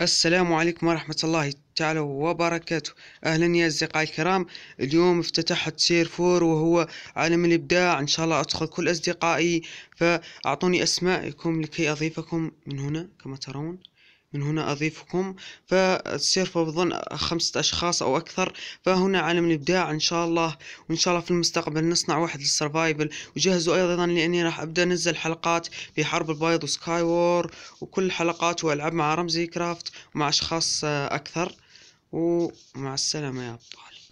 السلام عليكم ورحمة الله تعالى وبركاته أهلا يا أصدقائي الكرام اليوم افتتحت سيرفور وهو عالم الإبداع إن شاء الله أدخل كل أصدقائي فأعطوني أسماءكم لكي أضيفكم من هنا كما ترون من هنا أضيفكم فتصير بظن خمسة أشخاص أو أكثر فهنا عالم الإبداع إن شاء الله وإن شاء الله في المستقبل نصنع واحد للسرفايفل وجهزوا أيضا لأني راح أبدأ أنزل حلقات في حرب البيض وسكاي وور وكل حلقات وألعب مع رمزي كرافت ومع أشخاص أكثر ومع السلامة يا أبطال